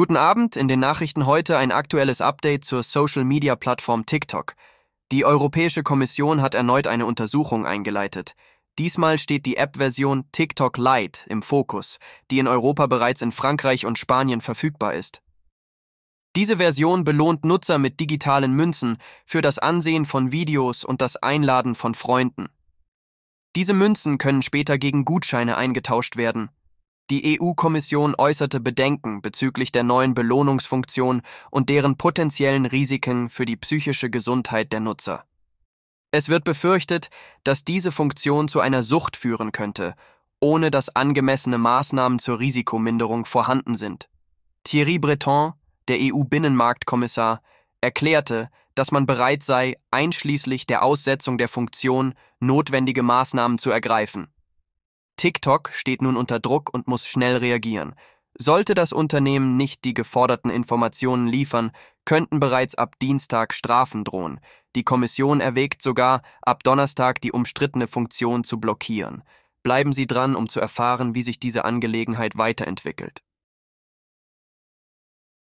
Guten Abend, in den Nachrichten heute ein aktuelles Update zur Social-Media-Plattform TikTok. Die Europäische Kommission hat erneut eine Untersuchung eingeleitet. Diesmal steht die App-Version TikTok Lite im Fokus, die in Europa bereits in Frankreich und Spanien verfügbar ist. Diese Version belohnt Nutzer mit digitalen Münzen für das Ansehen von Videos und das Einladen von Freunden. Diese Münzen können später gegen Gutscheine eingetauscht werden. Die EU-Kommission äußerte Bedenken bezüglich der neuen Belohnungsfunktion und deren potenziellen Risiken für die psychische Gesundheit der Nutzer. Es wird befürchtet, dass diese Funktion zu einer Sucht führen könnte, ohne dass angemessene Maßnahmen zur Risikominderung vorhanden sind. Thierry Breton, der EU-Binnenmarktkommissar, erklärte, dass man bereit sei, einschließlich der Aussetzung der Funktion notwendige Maßnahmen zu ergreifen. TikTok steht nun unter Druck und muss schnell reagieren. Sollte das Unternehmen nicht die geforderten Informationen liefern, könnten bereits ab Dienstag Strafen drohen. Die Kommission erwägt sogar, ab Donnerstag die umstrittene Funktion zu blockieren. Bleiben Sie dran, um zu erfahren, wie sich diese Angelegenheit weiterentwickelt.